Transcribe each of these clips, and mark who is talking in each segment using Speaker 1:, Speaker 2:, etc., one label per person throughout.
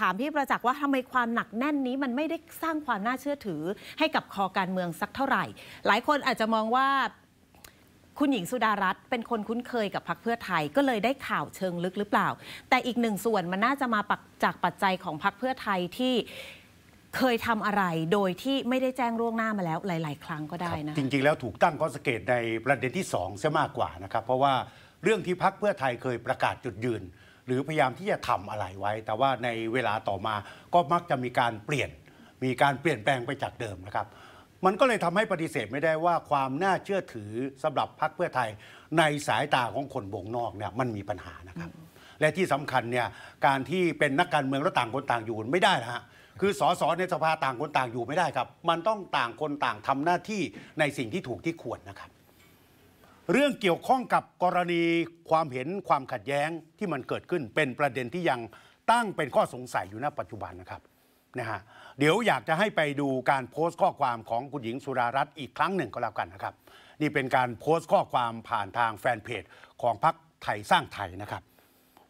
Speaker 1: ถามพี่ประจักษ์ว่าทำไมความหนักแน่นนี้ มันไม่ได้สร้างความน่าเชื่อถือให้กับคอการเมืองสักเท่าไหร่ หลายคนอาจจะมองว่าคุณหญิงสุดารัตน์เป็นคนคุ้นเคยกับพรรคเพื่อไทย ก็เลยได้ข่าวเชิงลึกหรือเปล่า แต่อีกหนึ่งส่วนมันน่าจะมาจากปัจจัยของพรรคเพื่อไทยที่เคยทำอะไรโดยที่ไม่ได้แจ้งล่วงหน้ามาแล้วหลาย ๆ ครั้งก็ได้นะจริง ๆ แล้วถูกตั้งข้อสังเกตในประเด็นที่2องเสียมากกว่านะครับเพราะว่าเรื่องที่พรรคเพื่อไทยเคยประกาศจุดยืนหรือพยายามที่จะทำอะไรไว้ แต่ว่าในเวลาต่อมาก็มักจะมีการเปลี่ยน มีการเปลี่ยนแปลงไปจากเดิมนะครับ มันก็เลยทำให้ปฏิเสธไม่ได้ว่าความน่าเชื่อถือสำหรับพรรคเพื่อไทย ในสายตาของคนวงนอกเนี่ยมันมีปัญหานะครับ และที่สำคัญเนี่ย การที่เป็นนักการเมืองแล้วต่างคนต่างอยู่ ไม่ได้นะฮะคือสสในสภาต่างคนต่างอยู่ไม่ได้ครับ มันต้องต่างคนต่างทำหน้าที่ในสิ่งที่ถูกที่ควรนะครับเรื่องเกี่ยวข้องกับกรณีความเห็นความขัดแย้งที่มันเกิดขึ้นเป็นประเด็นที่ยังตั้งเป็นข้อสงสัยอยู่ณปัจจุบันนะครับนะฮะเดี๋ยวอยากจะให้ไปดูการโพสต์ข้อความของคุณหญิงสุดารัตน์อีกครั้งหนึ่งก็แล้วกันนะครับ นี่เป็นการโพสต์ข้อความผ่านทางแฟนเพจ ของพรรคไทยสร้างไทยนะครับ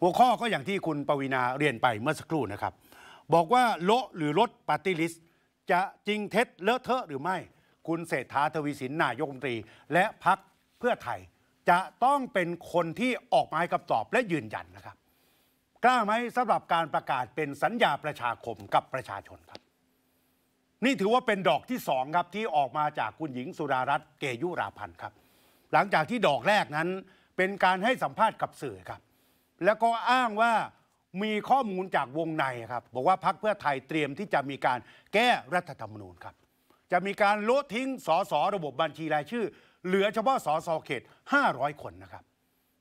Speaker 1: หัวข้อก็อย่างที่คุณปวีนาเรียนไปเมื่อสักครู่นะครับบอกว่าโละหรือลดปาร์ตี้ลิสต์จะจริงเท็จเลอะเทอะ หรือไม่คุณเศรษฐาทวีสินนายกรัฐมนตรี และพรรคเพื่อไทยจะต้องเป็นคนที่ออกมาให้คำตอบและยืนยันนะครับ กล้าไหมสำหรับการประกาศเป็นสัญญาประชาคมกับประชาชนครับนี่ถือว่าเป็นดอกที่สองครับที่ออกมาจากคุณหญิงสุดารัตน์เกยุราพันธ์ครับ หลังจากที่ดอกแรกนั้นเป็นการให้สัมภาษณ์กับสื่อครับแล้วก็อ้างว่ามีข้อมูลจากวงในครับบอกว่าพักเพื่อไทยเตรียมที่จะมีการแก้รัฐธรรมนูญครับจะมีการลดทิ้งสสระบบบัญชีรายชื่อเหลือเฉพาะสสเขต 500 คนนะครับ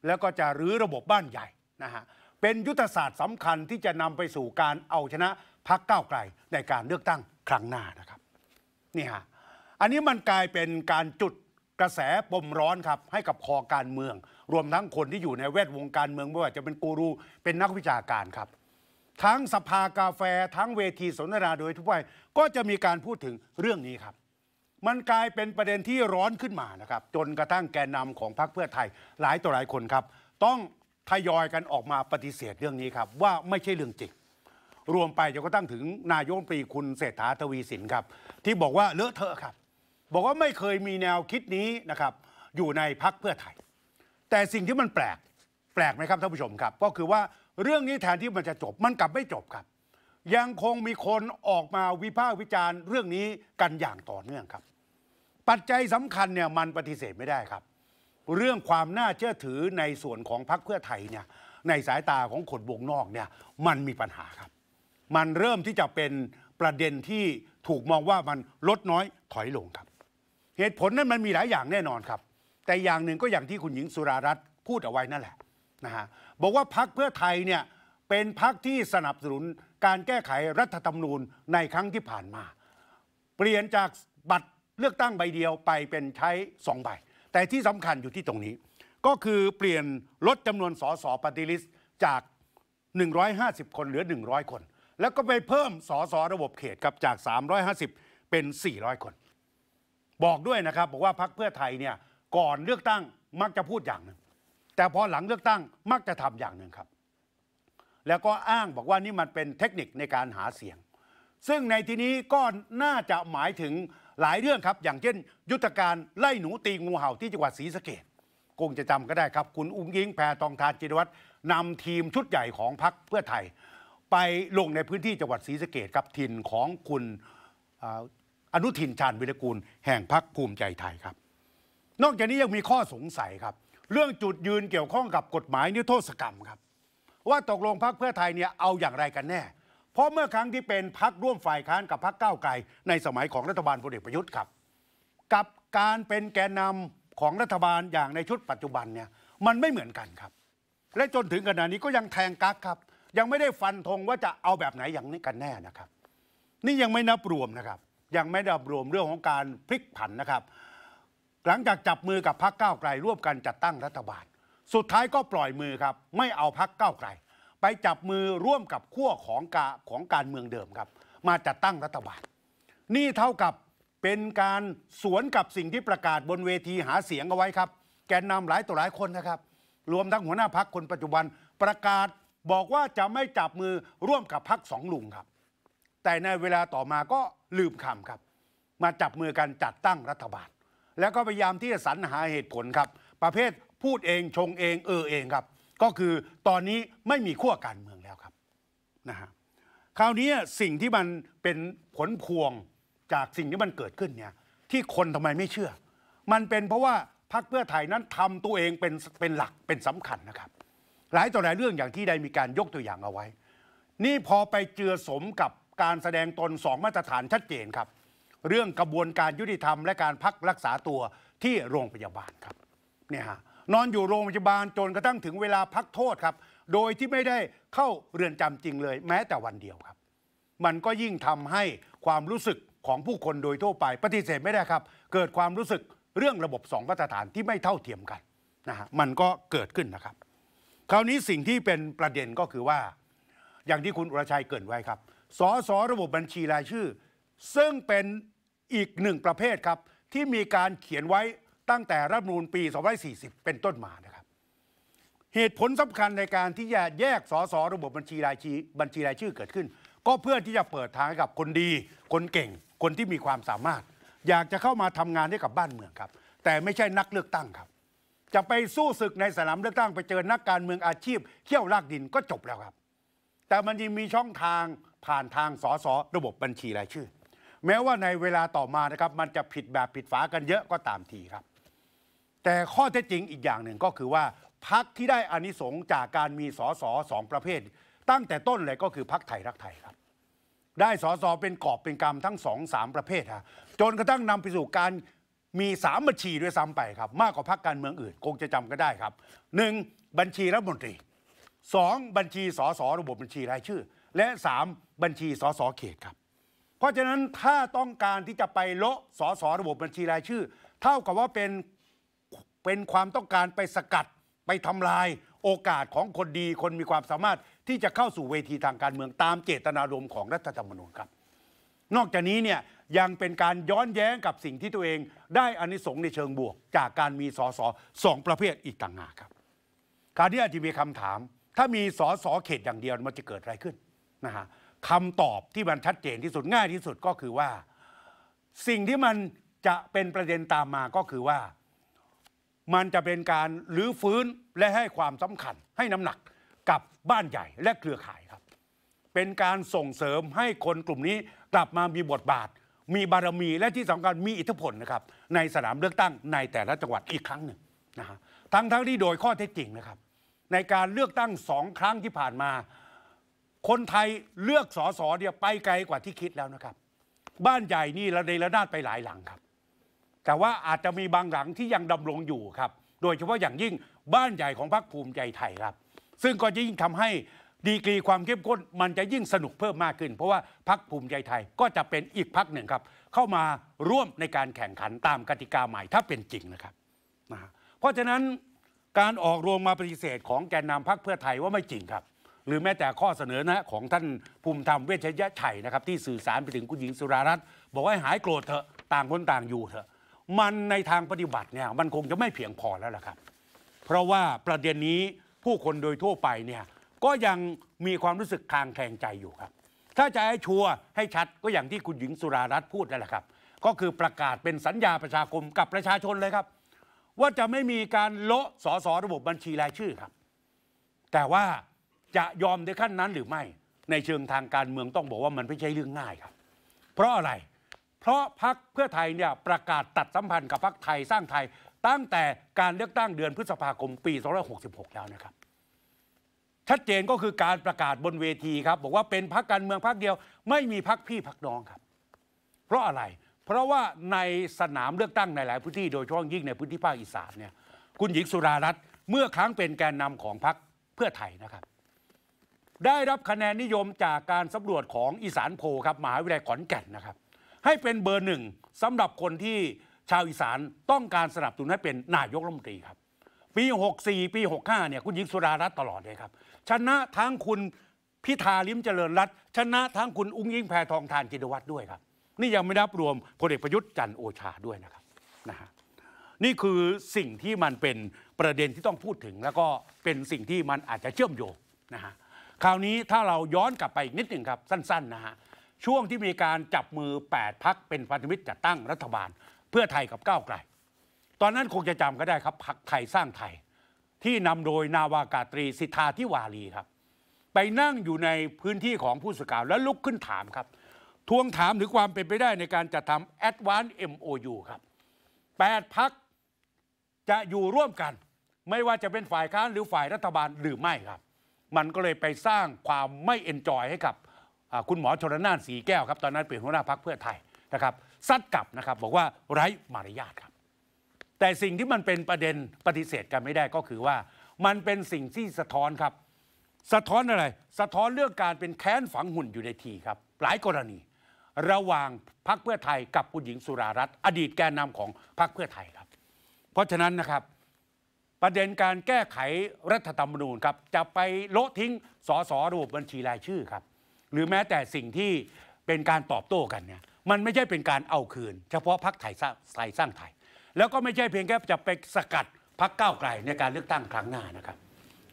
Speaker 1: แล้วก็จะรื้อระบบบ้านใหญ่นะฮะเป็นยุทธศาสตร์สำคัญที่จะนำไปสู่การเอาชนะพักก้าวไกลในการเลือกตั้งครั้งหน้านะครับนี่ฮะอันนี้มันกลายเป็นการจุดกระแสปมร้อนครับให้กับคอการเมือง รวมทั้งคนที่อยู่ในแวดวงการเมืองไม่ว่าจะเป็นกูรูเป็นนักวิชาการครับ ทั้งสภากาแฟทั้งเวทีสนทนาโดยทั่วไปก็จะมีการพูดถึงเรื่องนี้ครับมันกลายเป็นประเด็นที่ร้อนขึ้นมานะครับจนกระทั่งแกนนาของพรรคเพื่อไทยหลายต่อหลายคนครับต้องทยอยกันออกมาปฏิเสธเรื่องนี้ครับ ว่าไม่ใช่เรื่องจริงรวมไปจนกระทั่งถึงนายกปรีคุณเศรษฐาทวีสินครับ ที่บอกว่าเลอะเทอะครับ บอกว่าไม่เคยมีแนวคิดนี้นะครับ อยู่ในพรรคเพื่อไทย แต่สิ่งที่มันแปลก แปลกไหมครับท่านผู้ชมครับ ก็คือว่าเรื่องนี้แทนที่มันจะจบ มันกลับไม่จบครับยังคงมีคนออกมาวิพากษ์วิจารณ์เรื่องนี้กันอย่างต่อเนื่องครับ ปัจจัยสำคัญเนี่ยมันปฏิเสธไม่ได้ครับ เรื่องความน่าเชื่อถือในส่วนของพรรคเพื่อไทยเนี่ยในสายตาของคนวงนอกเนี่ยมันมีปัญหาครับ มันเริ่มที่จะเป็นประเด็นที่ถูกมองว่ามันลดน้อยถอยลงครับ เหตุผลนั้นมันมีหลายอย่างแน่นอนครับ แต่อย่างหนึ่งก็อย่างที่คุณหญิงสุรารัตน์พูดเอาไว้นั่นแหละนะฮะบอกว่าพรรคเพื่อไทยเนี่ยเป็นพักที่สนับสนุนการแก้ไขรัฐธรรมนูญในครั้งที่ผ่านมา เปลี่ยนจากบัตรเลือกตั้งใบเดียวไปเป็นใช้สองใบ แต่ที่สำคัญอยู่ที่ตรงนี้ ก็คือเปลี่ยนลดจำนวนสอสอปฏิริษจาก 150 คนเหลือ 100 คน แล้วก็ไปเพิ่มสอสอระบบเขตกับจาก 350 เป็น 400 คน บอกด้วยนะครับ บอกว่าพักเพื่อไทยเนี่ยก่อนเลือกตั้งมักจะพูดอย่างหนึ่งแต่พอหลังเลือกตั้งมักจะทำอย่างหนึ่งครับแล้วก็อ้างบอกว่านี่มันเป็นเทคนิคในการหาเสียง ซึ่งในที่นี้ก็น่าจะหมายถึงหลายเรื่องครับ อย่างเช่นยุทธการไล่หนูตีงูเห่าที่จังหวัดศรีสะเกดคงจะจำก็ได้ครับคุณอุ้งยิงแพรทองทานจินวัตรนำทีมชุดใหญ่ของพรรคเพื่อไทย ไปลงในพื้นที่จังหวัดศรีสะเกดครับถิ่นของคุณอนุทินชาญวิรกูล แห่งพรรคภูมิใจไทยครับ นอกจากนี้ยังมีข้อสงสัยครับ เรื่องจุดยืนเกี่ยวข้องกับกฎหมายนิรโทษกรรมครับว่าตกลงพักเพื่อไทยเนี่ยเอาอย่างไรกันแน่ เพราะเมื่อครั้งที่เป็นพักร่วมฝ่ายค้านกับพักก้าวไกลในสมัยของรัฐบาลพลเอกประยุทธ์ครับ กับการเป็นแกนนำของรัฐบาลอย่างในชุดปัจจุบันเนี่ยมันไม่เหมือนกันครับ และจนถึงขณะนี้ก็ยังแทงกักครับ ยังไม่ได้ฟันธงว่าจะเอาแบบไหนอย่างนี้กันแน่นะครับ นี่ยังไม่นับรวมนะครับ ยังไม่นับรวมเรื่องของการพลิกผันนะครับ หลังจากจับมือกับพรรคก้าวไกลร่วมกันจัดตั้งรัฐบาลสุดท้ายก็ปล่อยมือครับไม่เอาพักเก้าไกลไปจับมือร่วมกับขั้วของกาของการเมืองเดิมครับ มาจัดตั้งรัฐบาลนี่เท่ากับเป็นการสวนกับสิ่งที่ประกาศบนเวทีหาเสียงเอาไว้ครับ แกนนำหลายต่อหลายคนนะครับ รวมทั้งหัวหน้าพักคนปัจจุบันประกาศบอกว่าจะไม่จับมือร่วมกับพักสองลุงครับ แต่ในเวลาต่อมาก็ลืมคำครับ มาจับมือกันจัดตั้งรัฐบาลแล้วก็พยายามที่จะสรรหาเหตุผลครับ ประเภทพูดเองชงเองเออเองครับก็คือตอนนี้ไม่มีขั้วการเมืองแล้วครับนะฮะคราวนี้สิ่งที่มันเป็นผลพวงจากสิ่งที่มันเกิดขึ้นเนี่ยที่คนทำไมไม่เชื่อ มันเป็นเพราะว่าพรรคเพื่อไทยนั้นทำตัวเองเป็นเป็นหลักเป็นสำคัญนะครับ หลายต่อหลายเรื่องอย่างที่ได้มีการยกตัวอย่างเอาไว้ นี่พอไปเจือสมกับการแสดงตนสองมาตรฐานชัดเจนครับ เรื่องกระบวนการยุติธรรมและการพักรักษาตัวที่โรงพยาบาลครับเนี่ยฮะนอนอยู่โรงพยาบาลจนกระทั่งถึงเวลาพักโทษครับ โดยที่ไม่ได้เข้าเรือนจำจริงเลย แม้แต่วันเดียวครับ มันก็ยิ่งทำให้ความรู้สึกของผู้คนโดยทั่วไป ปฏิเสธไม่ได้ครับ เกิดความรู้สึกเรื่องระบบสองมาตรฐาน ที่ไม่เท่าเทียมกันนะฮะ มันก็เกิดขึ้นนะครับ คราวนี้สิ่งที่เป็นประเด็นก็คือว่า อย่างที่คุณอุรชัยเกิดไว้ครับสอสอระบบบัญชีรายชื่อ ซึ่งเป็นอีกหนึ่งประเภทครับที่มีการเขียนไว้ตั้งแต่รัฐมนูลปี 240 เป็นต้นมานะครับ เหตุผลสำคัญในการที่จะแยกสสระบบบัญชีรายชื่อบัญชีรายชื่อเกิดขึ้น ก็เพื่อที่จะเปิดทางให้กับคนดี คนเก่ง คนที่มีความสามารถ อยากจะเข้ามาทำงานให้กับบ้านเมืองครับ แต่ไม่ใช่นักเลือกตั้งครับ จะไปสู้ศึกในสนามเลือกตั้งไปเจอนักการเมืองอาชีพเขี่ยวลากดินก็จบแล้วครับ แต่มันยังมีช่องทางผ่านทางสสระบบบัญชีรายชื่อ แม้ว่าในเวลาต่อมานะครับ มันจะผิดแบบผิดฝากันเยอะก็ตามทีครับแต่ข้อเท็จจริงอีกอย่างหนึ่งก็คือว่าพักที่ได้อานิสงส์จากการมีสอสอสองประเภท ตั้งแต่ต้นเลยก็คือพักไทยรักไทยครับ ได้สอสอเป็นกอบเป็นกรรมทั้งสองสามประเภทฮะจนกระทั่งนำไปสู่การมีสามบัญชีด้วยซ้ำไปครับ มากกว่าพักการเมืองอื่น คงจะจำก็ได้ครับหนึ่งบัญชีรัฐมนตรีสองบัญชีสอสอระบบบัญชีรายชื่อ และสามบัญชีสอสอเขตครับเพราะฉะนั้นถ้าต้องการที่จะไปโละสอสอระบบบัญชีรายชื่อ เท่ากับว่าเป็นเป็นความต้องการไปสกัดไปทำลายโอกาสของคนดีคนมีความสามารถที่จะเข้าสู่เวทีทางการเมืองตามเจตนารมณ์ของรัฐธรรมนูญครับ นอกจากนี้เนี่ยยังเป็นการย้อนแย้งกับสิ่งที่ตัวเองได้อานิสงส์ในเชิงบวก จากการมีสอสอสองประเภทอีกต่างหากครับคราวนี้อาจจะมีคำถาม ถ้ามีสอสอเขตอย่างเดียวมันจะเกิดอะไรขึ้นนะฮะคำตอบที่มันชัดเจนที่สุดง่ายที่สุดก็คือว่า สิ่งที่มันจะเป็นประเด็นตามมาก็คือว่ามันจะเป็นการรื้อฟื้นและให้ความสำคัญให้น้ำหนักกับบ้านใหญ่และเครือข่ายครับ เป็นการส่งเสริมให้คนกลุ่มนี้กลับมามีบทบาท มีบารมีและที่สำคัญมีอิทธิพลนะครับ ในสนามเลือกตั้งในแต่ละจังหวัดอีกครั้งหนึ่งนะฮะทั้งทั้งที่โดยข้อเท็จจริงนะครับ ในการเลือกตั้งสองครั้งที่ผ่านมา คนไทยเลือกสอสอเดียวไปไกลกว่าที่คิดแล้วนะครับ บ้านใหญ่นี่ระเนระนาดไปหลายหลังครับแต่ว่าอาจจะมีบางหลังที่ยังดำรงอยู่ครับ โดยเฉพาะอย่างยิ่งบ้านใหญ่ของพรรคภูมิใจไทยครับ ซึ่งก็จะยิ่งทำให้ดีกรีความเข้มข้นมันจะยิ่งสนุกเพิ่มมากขึ้น เพราะว่าพรรคภูมิใจไทยก็จะเป็นอีกพรรคหนึ่งครับเข้ามาร่วมในการแข่งขันตามกติกาใหม่ถ้าเป็นจริงนะครับนะเพราะฉะนั้นการออกรวมมาปฏิเสธของแกนนำพรรคเพื่อไทยว่าไม่จริงครับ หรือแม้แต่ข้อเสนอนะของท่านภูมิธรรมเวชยะชัยนะครับที่สื่อสารไปถึงคุณหญิงสุรารัตน์บอกว่าหายโกรธเถอะต่างคนต่างอยู่เถอะมันในทางปฏิบัติเนี่ยมันคงจะไม่เพียงพอแล้วล่ะครับ เพราะว่าประเด็นนี้ผู้คนโดยทั่วไปเนี่ยก็ยังมีความรู้สึกคางแคลงใจอยู่ครับ ถ้าจะให้ชัวร์ให้ชัดก็อย่างที่คุณหญิงสุรารัตน์พูดนั่นแหละครับ ก็คือประกาศเป็นสัญญาประชาคมกับประชาชนเลยครับ ว่าจะไม่มีการเลาะสอสอระบบบัญชีรายชื่อครับ แต่ว่าจะยอมในขั้นนั้นหรือไม่ ในเชิงทางการเมืองต้องบอกว่ามันไม่ใช่เรื่องง่ายครับ เพราะอะไรเพราะพักเพื่อไทยเนี่ยประกาศตัดสัมพันธ์กับพักไทยสร้างไทย ตั้งแต่การเลือกตั้งเดือนพฤษภาคมปี2566 แล้วนะครับ ชัดเจนก็คือการประกาศบนเวทีครับบอกว่าเป็นพักการเมืองพักเดียว ไม่มีพักพี่พักน้องครับ เพราะอะไรเพราะว่าในสนามเลือกตั้งในหลายพื้นที่ โดยเฉพาะยิ่งในพื้นที่ภาคอีสานเนี่ยคุณหญิงสุรารัตน์เมื่อครั้งเป็นแกนนำของพักเพื่อไทยนะครับ ได้รับคะแนนนิยมจากการสำรวจของอีสานโพครับมหาวิทยาลัยขอนแก่นนะครับให้เป็นเบอร์หนึ่งสำหรับคนที่ชาวอีสานต้องการสนับสนุนให้เป็นนายกรัฐมนตรีครับปี 64 ปี 65เนี่ยคุณหญิงสุดารัตน์ตลอดเลยครับ ชนะทั้งคุณพิธาลิมเจริญรัตน์ชนะทั้งคุณอุ้งยิ่งแพรทองทานจินวัตรด้วยครับ นี่ยังไม่นับรวมพลเอกประยุทธ์จันโอชาด้วยนะครับนะฮะนี่คือสิ่งที่มันเป็นประเด็นที่ต้องพูดถึง แล้วก็เป็นสิ่งที่มันอาจจะเชื่อมโยงนะฮะคราวนี้ถ้าเราย้อนกลับไปอีกนิดหนึ่งครับสั้นๆนะฮะช่วงที่มีการจับมือ 8 พักเป็นพันธมิตรจัดตั้งรัฐบาล เพื่อไทยกับก้าวไกล ตอนนั้นคงจะจำก็ได้ครับพักไทยสร้างไทย ที่นำโดยนาวากาตรี สิทธาธิวารีครับ ไปนั่งอยู่ในพื้นที่ของผู้สื่อข่าวแล้วลุกขึ้นถามครับ ทวงถามถึงความเป็นไปได้ในการจัดทำ Advance MOU ครับ 8 พักจะอยู่ร่วมกัน ไม่ว่าจะเป็นฝ่ายค้านหรือฝ่ายรัฐบาลหรือไม่ครับ มันก็เลยไปสร้างความไม่เอนจอยให้กับคุณหมอชนน่านสีแก้วครับตอนนั้นเป็นหัวหน้าพักเพื่อไทยนะครับซัดกลับนะครับ บอกว่าไร้มารยาทครับ แต่สิ่งที่มันเป็นประเด็นปฏิเสธกันไม่ได้ก็คือว่า มันเป็นสิ่งที่สะท้อนครับ สะท้อนอะไรสะท้อนเรื่องการเป็นแค้นฝังหุ่นอยู่ในทีครับหลายกรณี ระหว่างพักเพื่อไทยกับคุณหญิงสุรารัตน์อดีตแกนนำของพักเพื่อไทยครับ เพราะฉะนั้นนะครับ ประเด็นการแก้ไขรัฐธรรมนูญครับจะไปโละทิ้งสอสระบบบัญชีรายชื่อครับหรือแม้แต่สิ่งที่เป็นการตอบโต้กันเนี่ย มันไม่ใช่เป็นการเอาคืน เฉพาะพักไทย้างสร้างไทยแล้วก็ไม่ใช่เพียงแค่จะไปสกัดพักก้าวไกลในการเลือกตั้งครั้งหน้านะครับ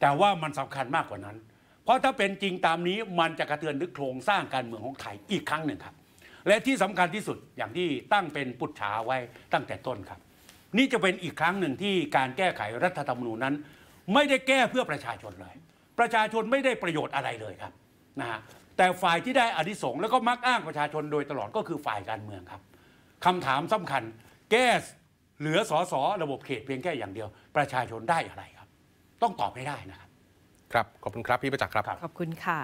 Speaker 1: แต่ว่ามันสำคัญมากกว่านั้น เพราะถ้าเป็นจริงตามนี้มันจะกระเทือนนึกโครงสร้างการเมืองของไทยอีกครั้งหนึ่งครับและที่สำคัญที่สุดอย่างที่ตั้งเป็นปุจฉาไว้ตั้งแต่ต้นครับ นี่จะเป็นอีกครั้งหนึ่งที่การแก้ไขรัฐธรรมนูญนั้น ไม่ได้แก้เพื่อประชาชนเลยประชาชนไม่ได้ประโยชน์อะไรเลยครับนะฮะแต่ฝ่ายที่ได้อนิสงส์แล้วก็มักอ้างประชาชนโดยตลอดก็คือฝ่ายการเมืองครับคำถามสำคัญ แก้เหลือสอสอระบบเขตเพียงแค่อย่างเดียวประชาชนได้อะไรครับ ต้องตอบให้ได้นะครับ ครับ ขอบคุณครับพี่ประจักษ์ครับ ขอบคุณค่ะ